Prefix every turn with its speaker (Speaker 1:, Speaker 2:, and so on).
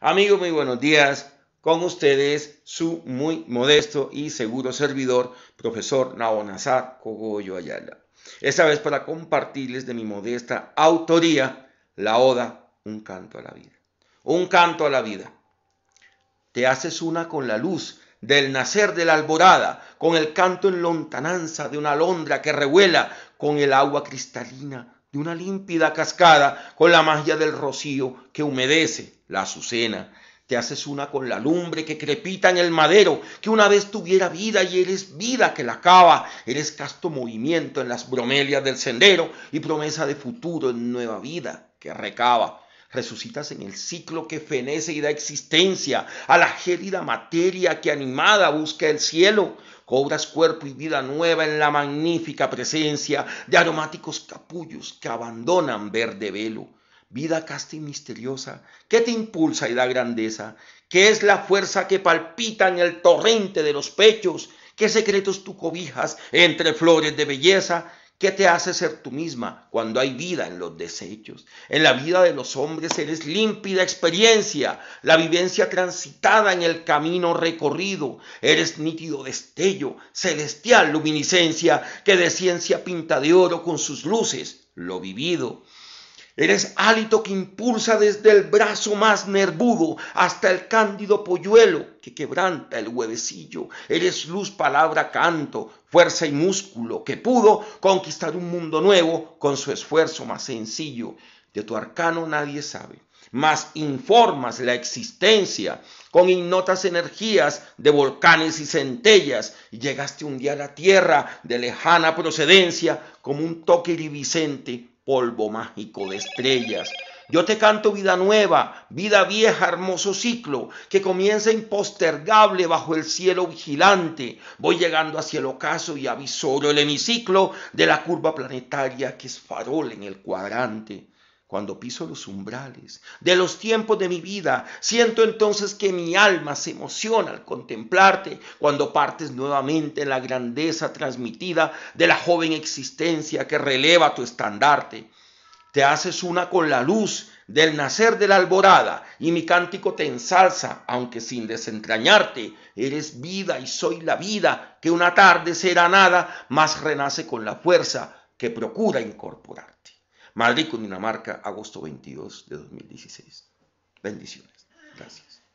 Speaker 1: Amigos, muy buenos días. Con ustedes, su muy modesto y seguro servidor, profesor Naonazar Cogollo Ayala. Esta vez para compartirles de mi modesta autoría la oda Un canto a la vida. Un canto a la vida. Te haces una con la luz del nacer de la alborada, con el canto en lontananza de una alondra que revuela, con el agua cristalina de una límpida cascada, con la magia del rocío que humedece la azucena, te haces una con la lumbre que crepita en el madero, que una vez tuviera vida y eres vida que la acaba, eres casto movimiento en las bromelias del sendero y promesa de futuro en nueva vida que recaba. Resucitas en el ciclo que fenece y da existencia a la gélida materia que animada busca el cielo. Cobras cuerpo y vida nueva en la magnífica presencia de aromáticos capullos que abandonan verde velo vida casta y misteriosa, ¿qué te impulsa y da grandeza, ¿Qué es la fuerza que palpita en el torrente de los pechos, qué secretos tú cobijas entre flores de belleza, ¿Qué te hace ser tú misma cuando hay vida en los desechos? En la vida de los hombres eres límpida experiencia, la vivencia transitada en el camino recorrido. Eres nítido destello, celestial luminiscencia que de ciencia pinta de oro con sus luces lo vivido. Eres hálito que impulsa desde el brazo más nervudo hasta el cándido polluelo que quebranta el huevecillo. Eres luz, palabra, canto, fuerza y músculo que pudo conquistar un mundo nuevo con su esfuerzo más sencillo. De tu arcano nadie sabe, mas informas la existencia con ignotas energías de volcanes y centellas. Y llegaste un día a la tierra de lejana procedencia como un toque iridiscente polvo mágico de estrellas. Yo te canto vida nueva, vida vieja, hermoso ciclo, que comienza impostergable bajo el cielo vigilante. Voy llegando hacia el ocaso y avisoro el hemiciclo de la curva planetaria que es farol en el cuadrante cuando piso los umbrales de los tiempos de mi vida, siento entonces que mi alma se emociona al contemplarte cuando partes nuevamente en la grandeza transmitida de la joven existencia que releva tu estandarte. Te haces una con la luz del nacer de la alborada y mi cántico te ensalza, aunque sin desentrañarte, eres vida y soy la vida, que una tarde será nada, mas renace con la fuerza que procura incorporar. Madrid, Cundinamarca, agosto 22 de 2016. Bendiciones. Gracias.